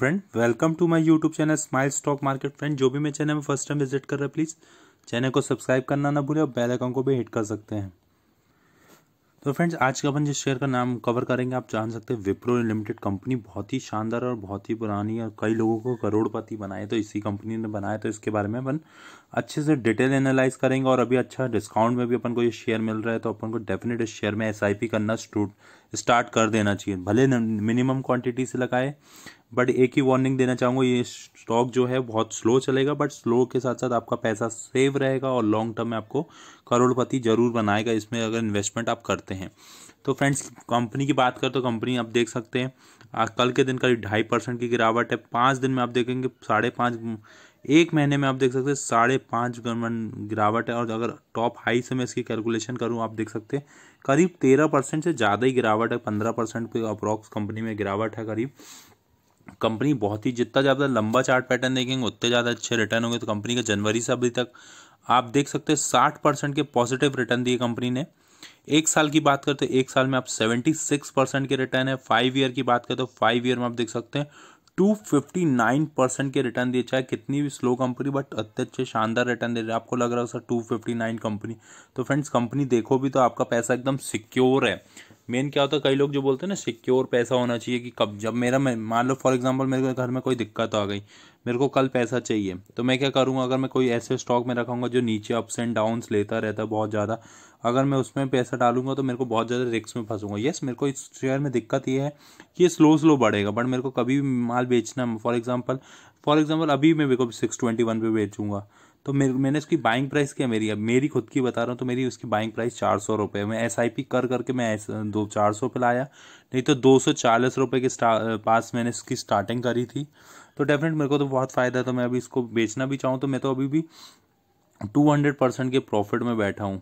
friend welcome to my YouTube channel smile stock market friend जो भी मेरे channel में फर्स्ट टाइम विजिट कर रहे हैं प्लीज़ चैनल को सब्सक्राइब करना ना भूलें और बेल आइकन को भी हिट कर सकते हैं तो फ्रेंड्स आज का अपन जिस शेयर का नाम कवर करेंगे आप जान सकते हैं विप्रो लिमिटेड कंपनी बहुत ही शानदार और बहुत ही पुरानी है कई लोगों को करोड़पति बनाए तो इसी कंपनी ने बनाया तो इसके बारे में अपन अच्छे से डिटेल एनालाइज करेंगे और अभी अच्छा डिस्काउंट में भी अपन को ये शेयर मिल रहा है तो अपन को डेफिनेट इस शेयर में एस करना स्टूड स्टार्ट कर देना चाहिए भले मिनिमम क्वांटिटी से लगाए बट एक ही वार्निंग देना चाहूँगा ये स्टॉक जो है बहुत स्लो चलेगा बट स्लो के साथ साथ आपका पैसा सेव रहेगा और लॉन्ग टर्म में आपको करोड़पति ज़रूर बनाएगा इसमें अगर इन्वेस्टमेंट आप करते हैं तो फ्रेंड्स कंपनी की बात कर तो कंपनी आप देख सकते हैं आ, कल के दिन करीब ढाई परसेंट की गिरावट है पाँच दिन में आप देखेंगे साढ़े पाँच एक महीने में आप देख सकते हैं साढ़े पाँच गिरावट है और अगर टॉप हाई से मैं इसकी कैलकुलेशन करूँ आप देख सकते हैं करीब तेरह परसेंट से ज़्यादा ही गिरावट है पंद्रह परसेंट की अप्रॉक्स कंपनी में गिरावट है करीब कंपनी बहुत ही जितना ज़्यादा लंबा चार्ट पैटर्न देखेंगे उतने ज़्यादा अच्छे रिटर्न होंगे तो कंपनी का जनवरी से अभी तक आप देख सकते हैं साठ परसेंट के पॉजिटिव रिटर्न दिए कंपनी ने एक साल की बात करते हैं तो एक साल में आप सेवेंटी सिक्स परसेंट के रिटर्न है फाइव ईयर की बात करते हो फाइव ईयर में आप देख सकते हैं टू फिफ्टी नाइन परसेंट के रिटर्न दिए चाहे कितनी भी स्लो कंपनी बट अत्य अच्छे शानदार रिटर्न दे रहे आपको लग रहा है sir two fifty nine company तो फ्रेंड्स कंपनी देखो भी तो आपका पैसा एकदम सिक्योर है मेन क्या होता है कई लोग जो बोलते हैं ना सिक्योर पैसा होना चाहिए कि कब जब मेरा मान लो फॉर एग्जांपल मेरे घर में कोई दिक्कत आ गई मेरे को कल पैसा चाहिए तो मैं क्या करूँगा अगर मैं कोई ऐसे स्टॉक में रखूँगा जो नीचे अप्स एंड डाउन्स लेता रहता है बहुत ज़्यादा अगर मैं उसमें पैसा डालूंगा तो मेरे को बहुत ज़्यादा रिस्क में फंसूंगा येस मेरे को इस शेयर में दिक्कत ये है कि ये स्लो स्लो बढ़ेगा बट मेरे को कभी भी माल बेचना फॉर एग्जाम्पल फॉर एग्जाम्पल अभी मैं मेरे को सिक्स ट्वेंटी वन पर बेचूंगा तो मेरे मैंने उसकी बाइंग प्राइस क्या मेरी अब मेरी खुद की बता रहा हूँ तो मेरी उसकी बाइंग प्राइस चार सौ रुपये मैं एस आई पी कर करके मैं दो चार सौ पे लाया नहीं तो दो सौ चालीस रुपये के पास मैंने उसकी स्टार्टिंग करी थी तो डेफिनेट मेरे को तो बहुत फ़ायदा था तो मैं अभी इसको बेचना भी चाहूँ तो मैं तो अभी भी टू हंड्रेड परसेंट के प्रॉफिट में बैठा हूँ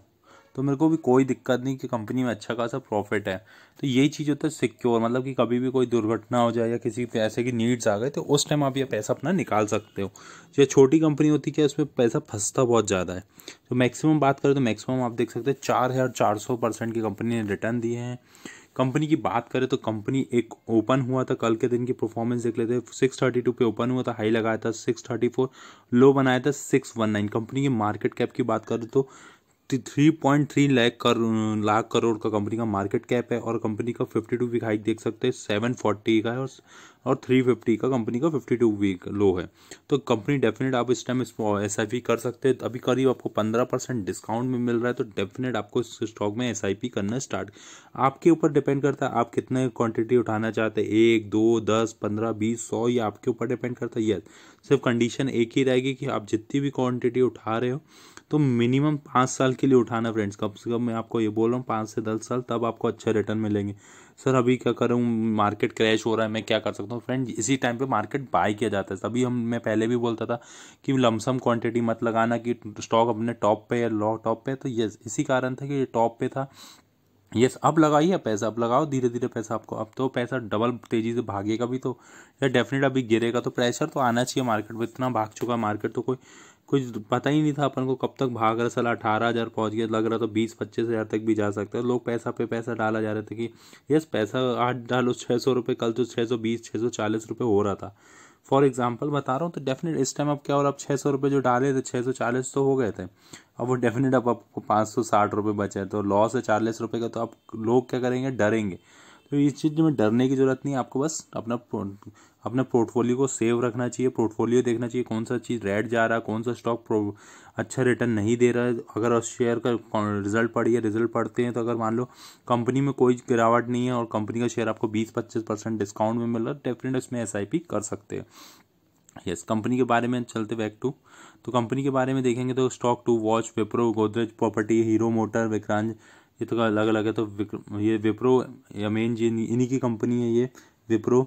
तो मेरे को भी कोई दिक्कत नहीं कि कंपनी में अच्छा खासा प्रॉफिट है तो यही चीज़ होता है सिक्योर मतलब कि कभी भी कोई दुर्घटना हो जाए या किसी पैसे की नीड्स आ गए तो उस टाइम आप ये पैसा अपना निकाल सकते हो जो छोटी कंपनी होती है उसमें पैसा फंसता बहुत ज़्यादा है तो मैक्सिमम बात करें तो मैक्सिमम आप देख सकते हैं चार हज़ार चार सौ परसेंट की कंपनी ने रिटर्न दिए हैं कंपनी की बात करें तो कंपनी एक ओपन हुआ था कल के दिन की परफॉर्मेंस देख लेते हैं सिक्स थर्टी टू पे ओपन हुआ था हाई लगाया था सिक्स थर्टी फोर लो बनाया था सिक्स वन नाइन कंपनी की मार्केट कैप की बात करें तो थ्री पॉइंट थ्री लाख कर लाख करोड़ का कंपनी का मार्केट कैप है और कंपनी का फिफ्टी टू वीक हाइक देख सकते हैं सेवन फोर्टी का है और और थ्री फिफ्टी का कंपनी का फिफ्टी टू वीक लो है तो कंपनी डेफिनेट आप इस टाइम एस आई पी कर सकते हैं अभी करीब आपको पंद्रह परसेंट डिस्काउंट में मिल रहा है तो डेफिनेट आपको इस स्टॉक में एस आई पी करना स्टार्ट आपके ऊपर डिपेंड करता है आप कितने क्वांटिटी उठाना चाहते हैं एक दो दस पंद्रह बीस सौ ये आपके ऊपर डिपेंड करता है यस सिर्फ कंडीशन एक ही रहेगी कि आप जितनी भी क्वांटिटी उठा रहे हो तो मिनिमम पाँच साल के लिए उठाना फ्रेंड्स कम से कम मैं आपको ये बोल रहा हूँ पाँच से दस साल तब आपको अच्छे रिटर्न मिलेंगे सर अभी क्या करूँ मार्केट क्रैश हो रहा है मैं क्या कर सकता हूँ फ्रेंड इसी टाइम पे मार्केट बाय किया जाता है तभी हम मैं पहले भी बोलता था कि लमसम क्वांटिटी मत लगाना कि स्टॉक अपने टॉप पे या लॉ टॉप पे तो यस इसी कारण था कि ये टॉप पे था यस अब लगाइए पैसा अब लगाओ धीरे धीरे पैसा आपको अब तो पैसा डबल तेज़ी से भागेगा भी तो या डेफिनेट अभी गिरेगा तो प्रेशर तो आना चाहिए मार्केट में इतना भाग चुका है मार्केट तो कोई कुछ पता ही नहीं था अपन को कब तक भाग रहा साला अठारह हज़ार पहुँच गया लग रहा था बीस पच्चीस हज़ार तक भी जा सकता है लोग पैसा पे पैसा डाला जा रहे थे कि यस पैसा आठ डालो छः सौ रुपये कल तो छः सौ बीस छः सौ चालीस रुपये हो रहा था फॉर एग्जाम्पल बता रहा हूँ तो डेफिनेट इस टाइम अब क्या हो रहा अब छः सौ रुपये जो डाले थे छः सौ चालीस तो हो गए थे अब वो डेफिनेट अब आपको पाँच सौ साठ रुपये बचे तो लॉस है चालीस रुपये का तो अब लोग क्या करेंगे डरेंगे तो इस चीज़ में डरने की ज़रूरत नहीं है आपको बस अपना अपना पोर्टफोलियो को सेव रखना चाहिए पोर्टफोलियो देखना चाहिए कौन सा चीज़ रेड जा रहा है कौन सा स्टॉक अच्छा रिटर्न नहीं दे रहा है अगर उस शेयर का रिजल्ट पड़िए रिजल्ट पड़ते हैं तो अगर मान लो कंपनी में कोई गिरावट नहीं है और कंपनी का शेयर आपको बीस पच्चीस परसेंट डिस्काउंट में मिल रहा है डेफिनेट उसमें एस कर सकते हैं यस yes, कंपनी के बारे में चलते बैक टू तो कंपनी के बारे में देखेंगे तो stock to watch Wipro Godrej property Hero motor Vikrant ये तो अलग अलग है तो ये विप्रो या मेन जी इन्हीं की कंपनी है ये Wipro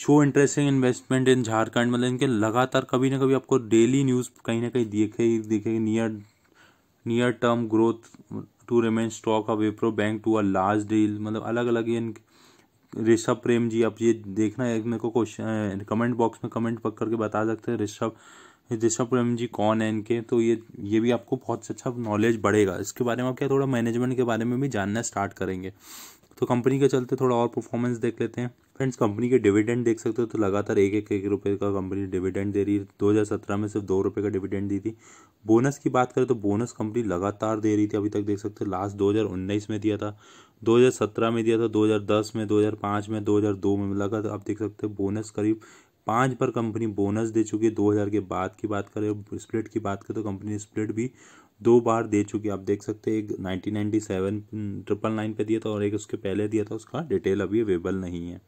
shows interesting investment in Jharkhand मतलब इनके लगातार कभी ना कभी आपको डेली न्यूज़ कहीं ना कहीं देखे ही दिखेगी near near term growth to remain stock of Wipro bank to a large deal मतलब अलग अलग ये ऋषभ प्रेम जी आप ये देखना है मेरे को क्वेश्चन कमेंट बॉक्स में कमेंट पक करके बता सकते हैं ऋषभ प्रेम जी कौन है इनके तो ये ये भी आपको बहुत से अच्छा नॉलेज बढ़ेगा इसके बारे में आप क्या थोड़ा मैनेजमेंट के बारे में भी जानना स्टार्ट करेंगे तो कंपनी के चलते थोड़ा और परफॉर्मेंस देख लेते हैं फ्रेंड्स कंपनी के डिविडेंड देख सकते हो तो लगातार एक एक एक रुपये का कंपनी डिविडेंड दे रही है दो हज़ार सत्रह में सिर्फ दो रुपये का डिविडेंड दी थी बोनस की बात करें तो बोनस कंपनी लगातार दे रही थी अभी तक देख सकते हो लास्ट दो हज़ार उन्नीस में दिया था दो हज़ार सत्रह में दिया था दो हज़ार दस में दो हज़ार पाँच में दो हज़ार दो में लगातार आप देख सकते हो बोनस करीब पाँच पर कंपनी बोनस दे चुकी है दो हज़ार के बाद की बात करें स्प्लिट की बात करें तो कंपनी स्प्लिट भी दो बार दे चुकी है आप देख सकते हैं एक नाइनटीन सेवन ट्रिपल नाइन पर दिया था और एक उसके पहले दिया था उसका डिटेल अभी अवेलेबल नहीं है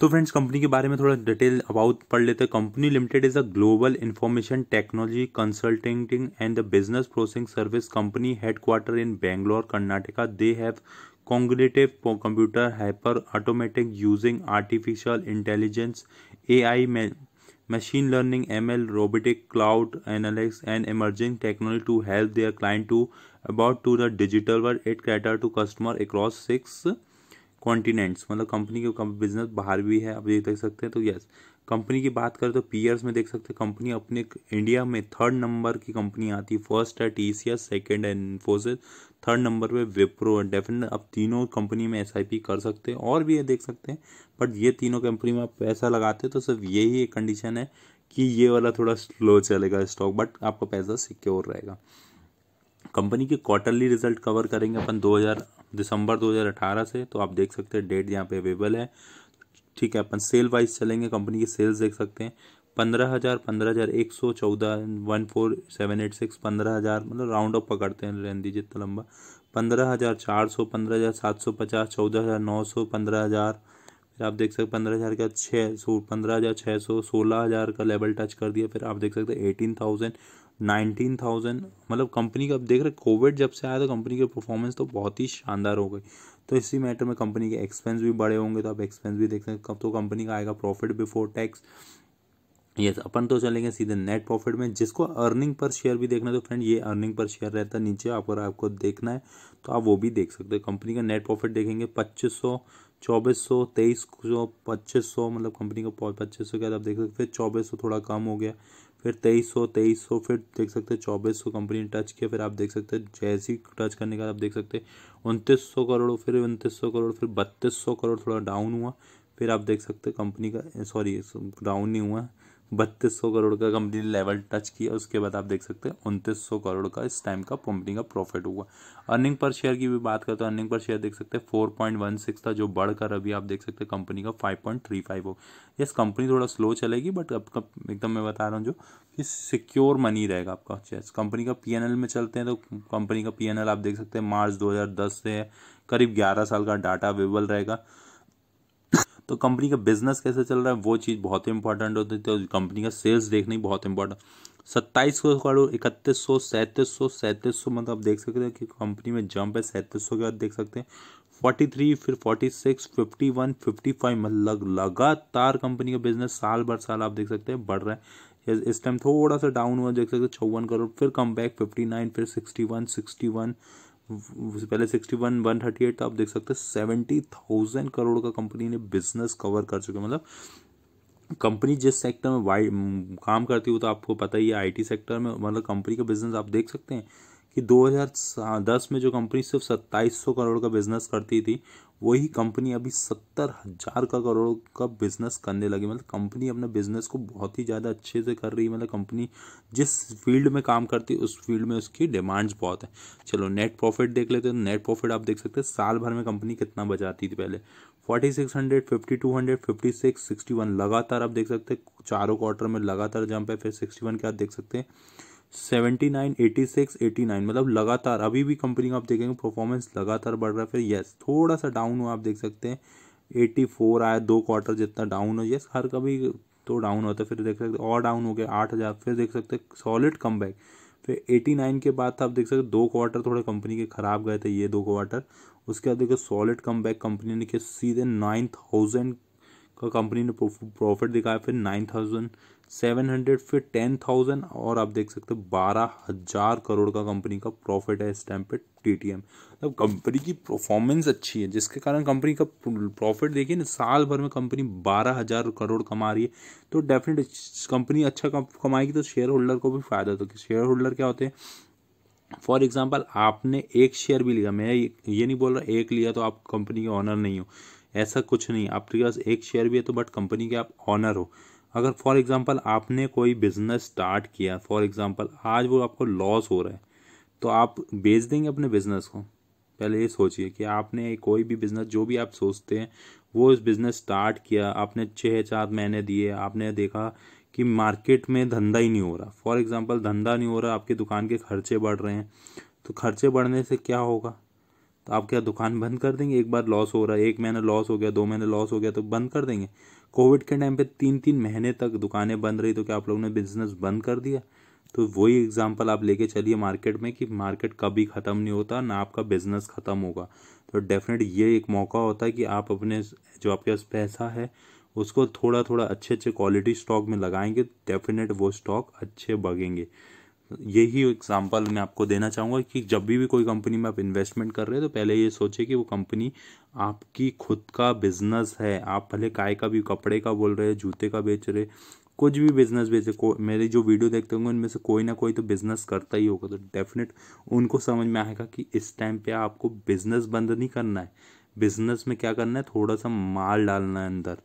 तो फ्रेंड्स कंपनी के बारे में थोड़ा डिटेल अबाउट पढ़ लेते हैं company limited is a global information technology consulting and the business processing service company headquarter in Bangalore Karnataka they have cognitive computer hyper automatic using artificial intelligence A I machine learning M L robotic cloud analytics and emerging technology to help their client to about to the digital world it cater to customer across six continents मतलब company के business बाहर भी है आप देख सकते हैं तो यस कंपनी की बात करें तो पीयर्स में देख सकते हैं कंपनी अपने इंडिया में थर्ड नंबर की कंपनी आती है फर्स्ट है टी सी एस सेकेंड है इन्फोसिस थर्ड नंबर पे विप्रो है डेफिनेट आप तीनों कंपनी में एस आई पी कर सकते हैं और भी ये देख सकते हैं बट ये तीनों कंपनी में आप पैसा लगाते हैं तो सिर्फ यही एक कंडीशन है कि ये वाला थोड़ा स्लो चलेगा स्टॉक बट आपका पैसा सिक्योर रहेगा कंपनी के क्वार्टरली रिजल्ट कवर करेंगे अपन 2000 दिसंबर 2018 से तो आप देख सकते हैं डेट यहाँ पे अवेलेबल है ठीक है अपन सेल वाइज चलेंगे कंपनी की सेल्स देख सकते हैं पंद्रह हज़ार पंद्रह हज़ार एक सौ चौदह one four seven eight six पंद्रह हज़ार मतलब राउंड अप पकड़ते हैं रहने दीजिए इतना लंबा पंद्रह हज़ार चार सौ पंद्रह हज़ार सात सौ पचास चौदह हज़ार नौ सौ पंद्रह हज़ार फिर आप देख सकते पंद्रह हज़ार का छः सौ पंद्रह हज़ार छः सौ सोलह हज़ार का लेवल टच कर दिया फिर आप देख सकते हैं एटीन थाउजेंड नाइनटीन थाउजेंड मतलब कंपनी का अब देख रहे कोविड जब से आया तो कंपनी की परफॉर्मेंस तो बहुत ही शानदार हो गई तो इसी मैटर में कंपनी के एक्सपेंस भी बड़े होंगे तो आप एक्सपेंस भी देख सकते हैं तो कंपनी का आएगा प्रॉफिट बिफोर टैक्स यस अपन तो चलेंगे सीधे नेट प्रॉफिट में जिसको अर्निंग पर शेयर भी देखना है तो फ्रेंड ये अर्निंग पर शेयर रहता है नीचे अगर आपको देखना है तो आप वो भी देख सकते हो कंपनी का नेट प्रॉफिट देखेंगे पच्चीस सौ चौबीस सौ तेईस सौ पच्चीस सौ मतलब कंपनी का पच्चीस सौ क्या आप देख सकते हैं चौबीस सौ थोड़ा कम हो गया फिर तेईस सौ तेईस सौ फिर देख सकते हैं चौबीस सौ कंपनी ने टच किया फिर आप देख सकते हैं जैसे ही टच करने के बाद आप देख सकते हैं उनतीस सौ करोड़ फिर उनतीस सौ करोड़ फिर बत्तीस सौ करोड़ थोड़ा डाउन हुआ फिर आप देख सकते हैं कंपनी का सॉरी डाउन नहीं हुआ बत्तीस सौ करोड़ का कंपनी ने लेवल टच किया उसके बाद आप देख सकते हैं उनतीस सौ करोड़ का इस टाइम का कंपनी का प्रॉफिट हुआ अर्निंग पर शेयर की भी बात करते हैं अर्निंग पर शेयर देख सकते हैं फोर पॉइंट वन सिक्स था जो बढ़कर अभी आप देख सकते हैं कंपनी का फाइव पॉइंट थ्री फाइव हो यस कंपनी थोड़ा स्लो चलेगी बट आपका एकदम मैं बता रहा हूँ जो कि सिक्योर मनी रहेगा आपका शेयर कंपनी का पी में चलते हैं तो कंपनी का पी आप देख सकते हैं मार्च दो से करीब ग्यारह साल का डाटा अवेलेबल रहेगा तो कंपनी का बिजनेस कैसे चल रहा है वो चीज़ बहुत ही इंपॉर्टेंट होती है तो कंपनी का सेल्स ही बहुत इंपॉर्टेंट सत्ताईस सौ करोड़ इकतीस सौ सैंतीस सौ सैंतीस सौ मतलब आप देख सकते हैं कि कंपनी में जंप है सैंतीस सौ के बाद देख सकते हैं फोर्टी थ्री फिर forty six fifty one fifty five मतलब लगातार कंपनी का बिजनेस साल भर साल आप देख सकते हैं बढ़ रहा है इस टाइम थोड़ा सा डाउन हुआ देख सकते हैं चौवन करोड़ फिर कम बैक फिफ्टी नाइन फिर सिक्सटी वन सिक्सटी वन उससे पहले sixty one one thirty eight था आप देख सकते हैं सेवेंटी थाउजेंड करोड़ का कंपनी ने बिजनेस कवर कर चुके मतलब कंपनी जिस सेक्टर में वाई काम करती हो तो आपको पता ही है आईटी सेक्टर में मतलब कंपनी का बिजनेस आप देख सकते हैं कि 2010 में जो कंपनी सिर्फ 2700 करोड़ का बिजनेस करती थी वही कंपनी अभी सत्तर हज़ार का करोड़ का बिजनेस करने लगी मतलब कंपनी अपने बिजनेस को बहुत ही ज़्यादा अच्छे से कर रही है मतलब कंपनी जिस फील्ड में काम करती है उस फील्ड में उसकी डिमांड्स बहुत है चलो नेट प्रॉफिट देख लेते हैं नेट प्रॉफिट आप देख सकते हैं साल भर में कंपनी कितना बचाती थी पहले forty six hundred fifty two hundred fifty six sixty one लगातार आप देख सकते हैं चारों क्वार्टर में लगातार जंप है फिर सिक्सटी वन के आप देख सकते हैं seventy nine eighty six eighty nine मतलब लगातार अभी भी कंपनी का आप देखेंगे परफॉर्मेंस लगातार बढ़ रहा है फिर यस थोड़ा सा डाउन हुआ आप देख सकते हैं एटी फोर आया दो क्वार्टर जितना डाउन हो येस हर कभी तो डाउन होता है फिर देख सकते और डाउन हो गया आठ हज़ार फिर देख सकते सॉलिड कम बैक फिर एटी नाइन के बाद था आप देख सकते दो क्वार्टर थोड़े कंपनी के ख़राब गए थे ये दो क्वार्टर उसके बाद देखो सॉलिड कम बैक कंपनी ने किया सीधे नाइन थाउजेंड का कंपनी ने प्रॉफिट दिखाया फिर नाइन थाउजेंड सेवन हंड्रेड फिर टेन थाउजेंड और आप देख सकते हो बारह हज़ार करोड़ का कंपनी का प्रॉफिट है इस टाइम पे टी टी एम मतलब कंपनी की परफॉर्मेंस अच्छी है जिसके कारण कंपनी का प्रॉफिट देखिए ना साल भर में कंपनी बारह हज़ार करोड़ कमा रही है तो डेफिनेट कंपनी अच्छा कमाएगी तो शेयर होल्डर को भी फ़ायदा तो शेयर होल्डर क्या होते हैं फॉर एग्ज़ाम्पल आपने एक शेयर भी लिया मैं ये नहीं बोल रहा एक लिया तो आप कंपनी के ऑनर नहीं हो ऐसा कुछ नहीं आपके पास एक शेयर भी है तो बट कंपनी के आप ऑनर हो अगर फॉर एग्ज़ाम्पल आपने कोई बिज़नेस स्टार्ट किया फॉर एग्ज़ाम्पल आज वो आपको लॉस हो रहा है तो आप बेच देंगे अपने बिज़नेस को पहले ये सोचिए कि आपने कोई भी बिज़नेस जो भी आप सोचते हैं वो इस बिज़नेस स्टार्ट किया आपने छः चार महीने दिए आपने देखा कि मार्केट में धंधा ही नहीं हो रहा फॉर एग्ज़ाम्पल धंधा नहीं हो रहा आपकी दुकान के खर्चे बढ़ रहे हैं तो खर्चे बढ़ने से क्या होगा तो आप क्या दुकान बंद कर देंगे एक बार लॉस हो रहा है एक महीना लॉस हो गया दो महीने लॉस हो गया तो बंद कर देंगे कोविड के टाइम पे तीन तीन महीने तक दुकानें बंद रही तो क्या आप लोगों ने बिजनेस बंद कर दिया तो वही एग्जाम्पल आप लेके चलिए मार्केट में कि मार्केट कभी ख़त्म नहीं होता ना आपका बिजनेस ख़त्म होगा तो डेफिनेट ये एक मौका होता है कि आप अपने जो आपके पास पैसा है उसको थोड़ा थोड़ा अच्छे अच्छे क्वालिटी स्टॉक में लगाएंगे डेफिनेट वो स्टॉक अच्छे बगेंगे यही एग्जांपल मैं आपको देना चाहूँगा कि जब भी भी कोई कंपनी में आप इन्वेस्टमेंट कर रहे हो तो पहले ये सोचे कि वो कंपनी आपकी खुद का बिजनेस है आप भले काय का भी कपड़े का बोल रहे हो जूते का बेच रहे कुछ भी बिजनेस बेचे को मेरे जो वीडियो देखते होंगे उनमें से कोई ना कोई तो बिजनेस करता ही होगा तो डेफिनेट उनको समझ में आएगा कि इस टाइम पे आपको बिजनेस बंद नहीं करना है बिजनेस में क्या करना है थोड़ा सा माल डालना है अंदर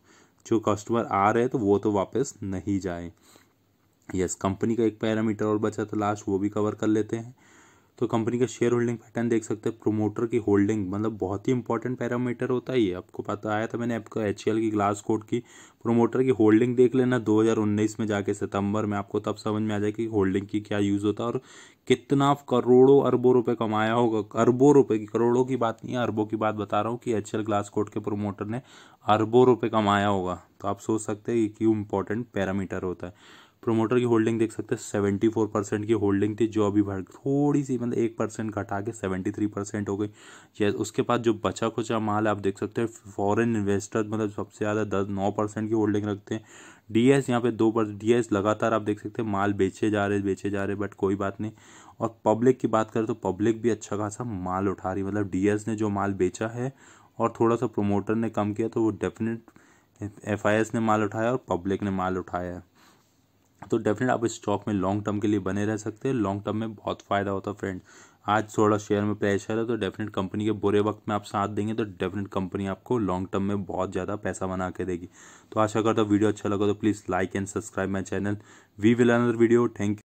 जो कस्टमर आ रहे हैं तो वो तो वापस नहीं जाए यस कंपनी का एक पैरामीटर और बचा था तो लास्ट वो भी कवर कर लेते हैं तो कंपनी का शेयर होल्डिंग पैटर्न देख सकते हैं प्रोमोटर की होल्डिंग मतलब बहुत ही इंपॉर्टेंट पैरामीटर होता है ये आपको पता आया था मैंने आपको एच की ग्लास कोड की प्रोमोटर की होल्डिंग देख लेना 2019 में जाके सितंबर में आपको तब समझ में आ जाएगी कि होल्डिंग की क्या यूज़ होता है और कितना करोड़ों अरबों रुपये कमाया होगा अरबों रुपये की करोड़ों की बात नहीं है अरबों की बात बता रहा हूँ कि एच ग्लास कोड के प्रोमोटर ने अरबों रुपये कमाया होगा तो आप सोच सकते हैं ये क्यों इंपॉर्टेंट पैरामीटर होता है प्रोमोटर की होल्डिंग देख सकते हैं सेवेंटी फोर परसेंट की होल्डिंग थी जो अभी भर थोड़ी सी मतलब एक परसेंट घटा के सेवेंटी थ्री परसेंट हो गई ये उसके बाद जो बचा खुचा माल है आप देख सकते हैं फॉरेन इन्वेस्टर मतलब सबसे ज़्यादा दस नौ परसेंट की होल्डिंग रखते हैं डी एस यहाँ पे दो परसेंट डी एस लगातार आप देख सकते हैं माल बेचे जा रहे बेचे जा रहे बट कोई बात नहीं और पब्लिक की बात करें तो पब्लिक भी अच्छा खासा माल उठा रही मतलब डी एस ने जो माल बेचा है और थोड़ा सा प्रोमोटर ने कम किया तो वो डेफिनेट एफ आई एस ने माल उठाया और पब्लिक ने माल उठाया है तो डेफिनेट आप इस स्टॉक में लॉन्ग टर्म के लिए बने रह सकते हैं लॉन्ग टर्म में बहुत फ़ायदा होता है फ्रेंड आज थोड़ा शेयर में प्रेशर है तो डेफिनेट कंपनी के बुरे वक्त में आप साथ देंगे तो डेफिनेट कंपनी आपको लॉन्ग टर्म में बहुत ज़्यादा पैसा बना के देगी तो आशा करता हूँ वीडियो अच्छा लगा तो please like and subscribe my channel we will another video thank you